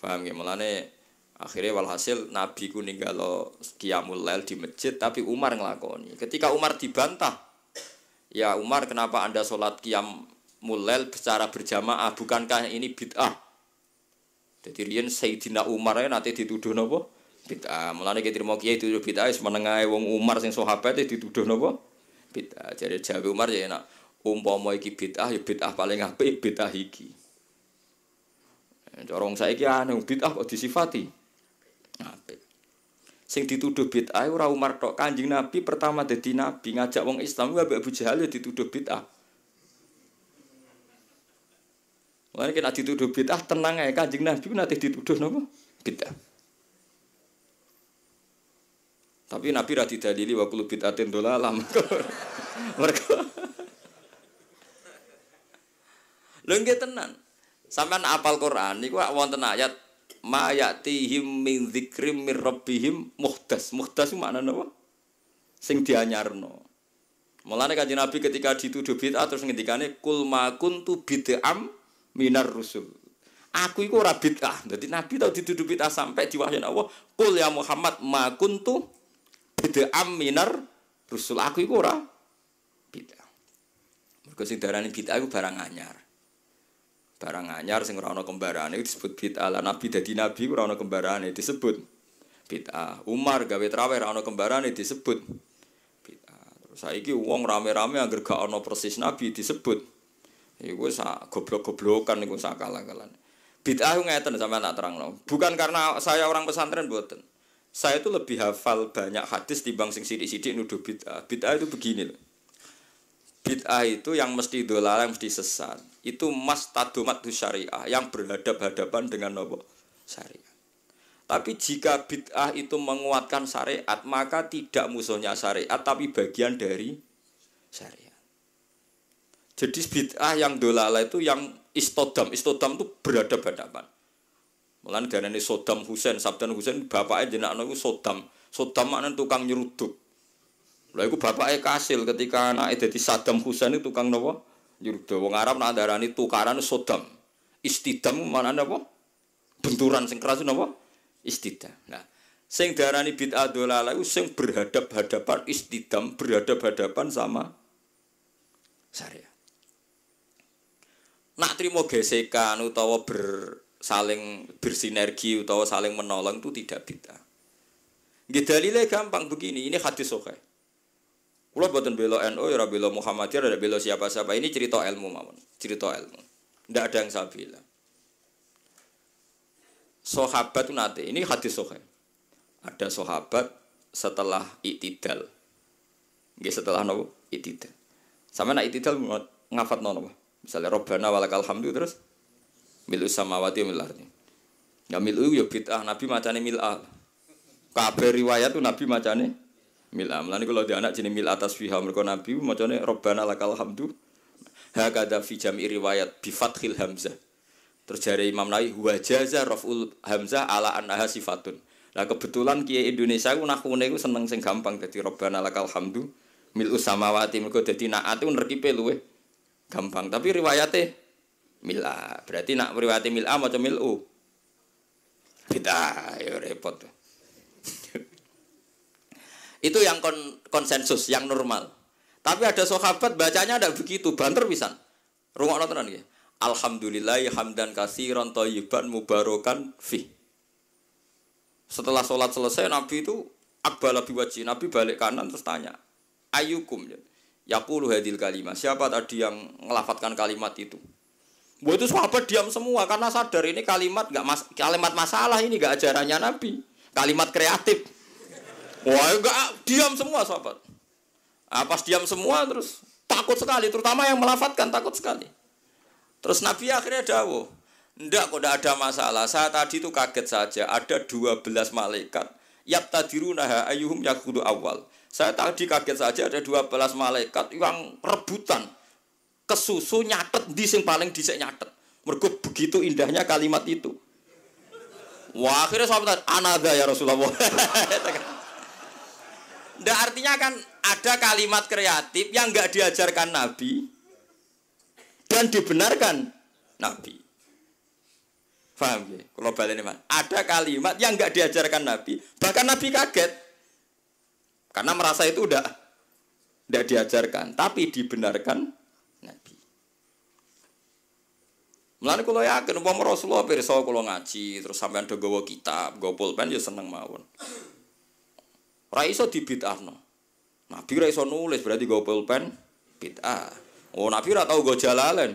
Faham gak? Mulane akhirnya walhasil Nabi ku ninggalo kiamul lel di masjid tapi Umar ngelakoni. Ketika ya. Umar dibantah, ya Umar kenapa Anda sholat kiam mulel secara berjamaah bukankah ini bid'ah? Jadi riyen Sayyidina Umar ya nanti dituduh nopo Bid'ah. Mulane kita mau kiai dituduh bid'ah wis wong Umar sing sahabat e dituduh nopo Bid'ah. Jadi jawab Umar ya enak. Umpama iki bid'ah ya bid'ah paling apa? bid'ah iki. Corong saya ki aneh bid'ah kok disifati. nabi, Sing dituduh bid'ah ora Umar tok Kanjeng Nabi pertama jadi nabi ngajak wong Islam kuwi Abu Jahal ya dituduh bid'ah. Mulane kena dituduh bid'ah tenang ya Kanjeng Nabi nanti dituduh napa? Bid'ah. Tapi Nabi rati dalili wa kullu bid'atin Mereka Lho tenan. Sampean apal Quran niku wonten ayat mayatihim min dzikrim mir rabbihim muhdas. muhtas makna napa? Sing dianyarno. Mulane kanjeng Nabi ketika dituduh bid'ah terus ngendikane kul ma kuntu bid'am minar rusul. Aku iku ora bid'ah. Dadi Nabi tau dituduh bid'ah sampai diwahyain Allah, Kul ya Muhammad ma kuntu bid'am minar rusul." Aku iku ora bid'ah. Mergo sing aku bid'ah iku barang anyar. Barang anyar sing rano kembaran itu disebut bid'ah. Lah nabi dari nabi rano kembaran itu disebut bid'ah. Umar gawe traweh rano kembaran itu disebut bid'ah. Terus saiki uang rame-rame agar gak ono persis nabi disebut itu sak goblok-goblokan iku sak kalah-kalan. Bid'ah ngeten sama tak terangno. Bukan karena saya orang pesantren buatan Saya itu lebih hafal banyak hadis dibanding sing sidik-sidik nuduh bid'ah. Bid'ah itu begini loh. Bid'ah itu yang mesti dolar, yang mesti sesat itu mas tadomat syariah yang berhadap-hadapan dengan nopo syariah. Tapi jika bid'ah itu menguatkan syariat, maka tidak musuhnya syariat, tapi bagian dari syariat. Jadi bid'ah yang dolala itu yang istodam, istodam itu berhadap-hadapan. Mulan dari ini Sodam Husain, Sabdan Husain, bapaknya jenak itu Sodam. Sodam mana tukang nyeruduk. Lalu itu bapaknya kasil ketika anaknya jadi Saddam Husain itu tukang nopo Yurda wong Arab nak darani tukaran sodam. Istidam mana apa? Benturan sing keras napa? Istidam. Nah, sing darani bid'ah dolalah iku sing berhadap-hadapan istidam, berhadap-hadapan sama syariat. Nak trimo gesekan utawa ber saling bersinergi utawa saling menolong itu tidak bid'ah. Gedalile gampang begini, ini hadis sokeh. Kulo buatan belo NU, ya bela Muhammadiyah, ada bela siapa-siapa. Ini cerita ilmu mawon, cerita ilmu. Tidak ada yang saya bilang. Sahabat itu nanti, ini hadis sohe. Ada sahabat setelah itidal. Nggih setelah nopo? Itidal. Sama nak itidal ngafat nopo? Misalnya Robbana walakal hamdu terus milu samawati mil ardi. Ya milu yuk ya bid'ah Nabi macane mil'ah. Kabeh riwayat tuh Nabi macane Mila. Mulane kalau di anak jenis mil atas fiha mergo nabi macane robbana lakal hamdu. Hakada fi jam'i riwayat bi fathil hamzah. Terus jari Imam Nawawi huwa jaza raful hamzah ala annaha sifatun. Nah kebetulan kiai Indonesia ku nak ku seneng sing gampang dadi robbana lakal hamdu mil usamawati mergo dadi naat ku nerkipe luwe gampang. Tapi riwayate mila. Berarti nak riwayate mila maca u kita ya repot. Itu yang kon konsensus, yang normal. Tapi ada sahabat bacanya ada begitu, banter pisan. Rumah nonton ya. Alhamdulillah hamdan rontoh thayyiban mubarokan fi. Setelah sholat selesai Nabi itu lebih wajib Nabi balik kanan terus tanya, "Ayukum?" Yaqulu hadil kalimat. Siapa tadi yang ngelafatkan kalimat itu? Bu itu sahabat diam semua karena sadar ini kalimat nggak mas, kalimat masalah ini nggak ajarannya Nabi. Kalimat kreatif. Wah enggak ah, diam semua sahabat. Nah, pas diam semua terus takut sekali, terutama yang melafatkan takut sekali. Terus Nabi akhirnya dawo, ndak kok tidak ada masalah. Saya tadi itu kaget saja, ada 12 malaikat. Ya Tadi Runah, ayuhum yakudu awal. Saya tadi kaget saja ada 12 malaikat yang rebutan kesusu nyatet di sing paling disek nyatet. Mergo begitu indahnya kalimat itu. Wah, akhirnya sahabat anada ya Rasulullah. Nggak artinya kan ada kalimat kreatif yang nggak diajarkan Nabi dan dibenarkan Nabi. Faham ya? Kalau balik ini, ada kalimat yang nggak diajarkan Nabi, bahkan Nabi kaget karena merasa itu udah tidak diajarkan, tapi dibenarkan Nabi. Melani kalau yakin, umpama Rasulullah pirsa kalau ngaji, terus sampean do gawa kitab, gawa pulpen ya seneng mawon. Ora iso dibid'ahno. Nabi ora iso nulis berarti go pulpen bid'ah. Oh, Nabi ora tau jalalen.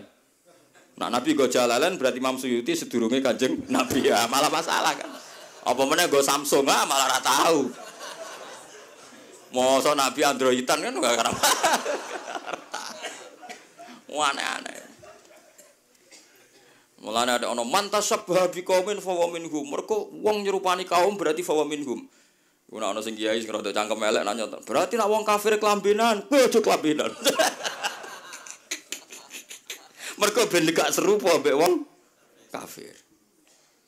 Nah, Nabi go jalalen berarti Imam Suyuti sedurunge Kanjeng Nabi ya, malah masalah kan. Apa meneh go Samsung ah malah ora tau. Masa Nabi androidan kan enggak karena aneh-aneh. Mulane ada ono mantas sebab bi kaumin fawa minhum. Mergo wong nyerupani kaum berarti fawa minhum. Una ana sing kiai sing rada cangkem elek nanya, "Berarti nak wong kafir kelambinan?" "Kuwi aja kelambinan." Mergo ben gak serupa mbek wong kafir.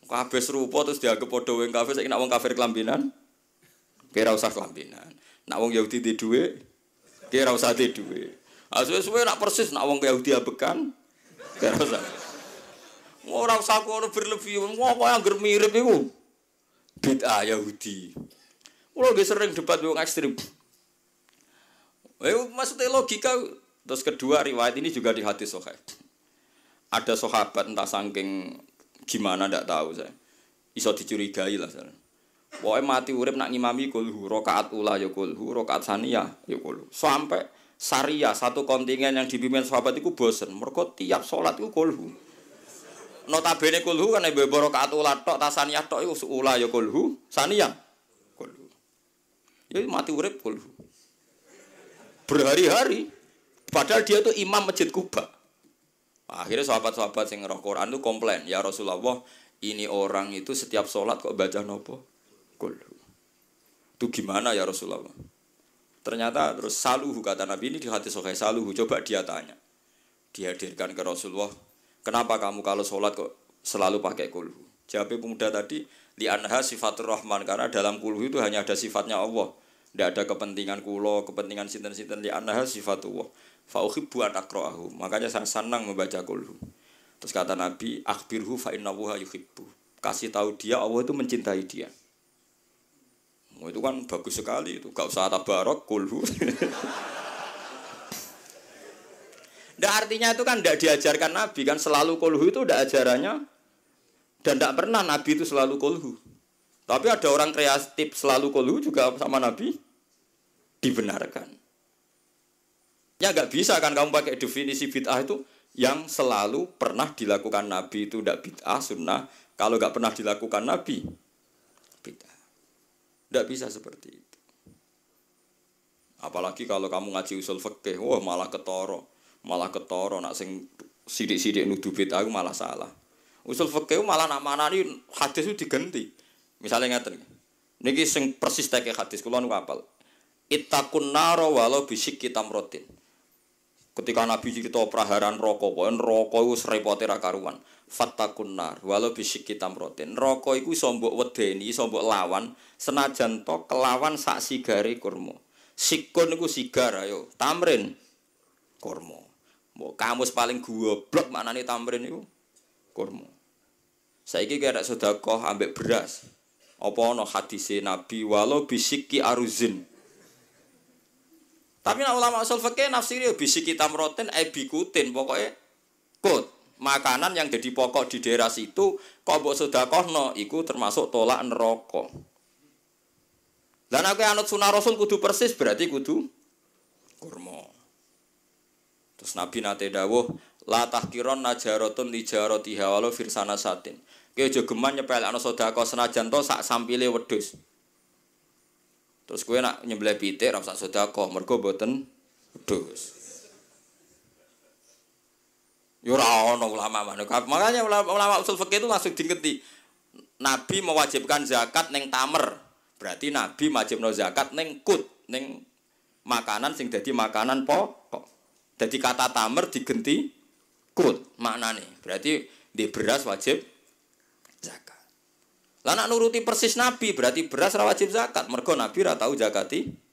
Kabeh serupa terus dianggap padha wong kafir, saiki nak wong kafir kelambinan? Kira ora kelambinan. Nak wong Yahudi di dhuwit? Kira ora di dhuwit. Asuwe-suwe ah, nak persis nak wong Yahudi abekan? Kira usah. Ora usah kok berlebih, wong kok anggere mirip iku. Bid'ah Yahudi. Kulo nggih sering debat wong ekstrim. Eh, maksudnya logika terus kedua riwayat ini juga di hati sahih. Ada sahabat entah saking gimana ndak tahu saya. Iso dicurigai lah saya. Pokoknya mati urip nak ngimami kulhu, rokaat ula ya kulhu, rokaat sania ya kulhu. Sampai saria satu kontingen yang dipimpin sahabat itu bosen. Mereka tiap sholat itu kulhu. Notabene kulhu kan ibu rokaat ula tok, tasania tok itu ula ya kulhu, sania. Ya mati urip puluh. Berhari-hari. Padahal dia tuh imam masjid Kuba. Akhirnya sahabat-sahabat sing roh Quran tuh komplain, ya Rasulullah, ini orang itu setiap sholat kok baca nopo? Kulhu. Itu gimana ya Rasulullah? Ternyata terus saluhu kata Nabi ini di hati sokai saluhu. Coba dia tanya. Dihadirkan ke Rasulullah. Kenapa kamu kalau sholat kok selalu pakai kulhu? Jawab pemuda tadi, di anha sifatur rahman karena dalam kulhu itu hanya ada sifatnya Allah. Tidak ada kepentingan kulo, kepentingan sinten-sinten di anha sifatullah. Fa uhibbu an Makanya saya senang membaca kulhu. Terus kata Nabi, akhbirhu fa innallaha yuhibbu. Kasih tahu dia Allah itu mencintai dia. Oh, itu kan bagus sekali itu. Gak usah tabarok kulhu. Nggak artinya itu kan tidak diajarkan Nabi kan selalu kulhu itu tidak ajarannya dan tidak pernah Nabi itu selalu kolhu. Tapi ada orang kreatif selalu kolhu juga sama Nabi dibenarkan. Ya nggak bisa kan kamu pakai definisi bid'ah itu yang selalu pernah dilakukan Nabi itu tidak bid'ah sunnah. Kalau nggak pernah dilakukan Nabi, bid'ah. Tidak bisa seperti itu. Apalagi kalau kamu ngaji usul fikih, wah malah ketoro, malah ketoro. Nak sing sidik-sidik nuduh bid'ah malah salah. Usul fikih malah nak mana ini hadis itu diganti. Misalnya ngerti. Niki sing persis teke hadis kulo nu apal. Itakun naro walau bisik kita merotin. Ketika Nabi cerita praharan rokok, pokoknya rokok itu serepotnya rakaruan. Fattakun nar, walau bisik kita merotin. Rokok itu sombok wedeni, sombok lawan. Senajan to kelawan sak sigari kurmo. Sikun itu sigar, ayo. Tamrin, kurmo. Mau kamus paling gua blok mana nih tamrin itu? Kurmo. Saiki kira sedekah ambek beras. Apa no hadise Nabi walau bisiki aruzin. Tapi nak ulama asal fakir nafsir ya bisiki tamroten ebi eh, bikutin pokoknya, kut. Makanan yang jadi pokok di daerah situ kok mbok no iku termasuk tolak neraka. dan aku anut sunnah Rasul kudu persis berarti kudu kurma. Terus Nabi nate dawuh latah kiron najarotun dijarotiha walau firsana satin. Ki aja geman nyepelekno sedekah senajan to sak sampile wedhus. Terus kowe nak nyembelih pitik ra sak sedekah, mergo mboten wedhus. Yo ya ora ono ulama mana? Makanya ulama, ulama usul fikih itu langsung diingeti. Nabi mewajibkan zakat neng tamer. Berarti Nabi no zakat neng kut, neng makanan sing dadi makanan pokok. Dadi kata tamer digenti kut maknane. Berarti di beras wajib zakat. Lah nuruti persis Nabi berarti beras ra wajib zakat, mergo Nabi ra tau zakati